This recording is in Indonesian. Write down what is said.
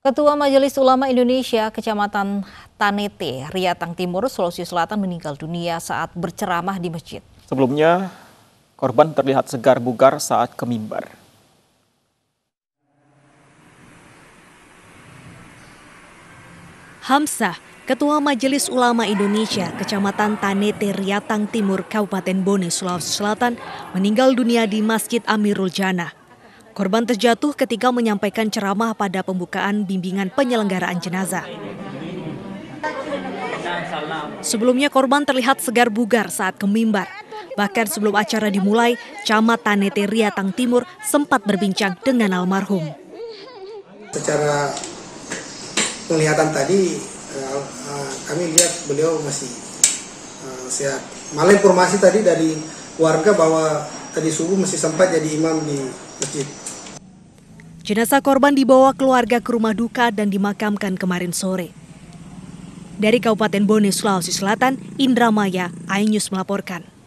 Ketua Majelis Ulama Indonesia Kecamatan Tanete, Riatang Timur, Sulawesi Selatan meninggal dunia saat berceramah di masjid. Sebelumnya, korban terlihat segar bugar saat kemimbar. Hamsah, Ketua Majelis Ulama Indonesia Kecamatan Tanete, Riatang Timur, Kabupaten Bone, Sulawesi Selatan, meninggal dunia di Masjid Amirul Jannah. Korban terjatuh ketika menyampaikan ceramah pada pembukaan bimbingan penyelenggaraan jenazah. Sebelumnya korban terlihat segar bugar saat kemimbar. Bahkan sebelum acara dimulai, Camat Tanete Riatang Timur sempat berbincang dengan almarhum. Secara penglihatan tadi, eh, eh, kami lihat beliau masih eh, sehat. Malah informasi tadi dari warga bahwa tadi subuh masih sempat jadi imam di masjid. Jenazah korban dibawa keluarga ke rumah duka dan dimakamkan kemarin sore. Dari Kabupaten Bone, Sulawesi Selatan, Indra Maya, Ainyus melaporkan.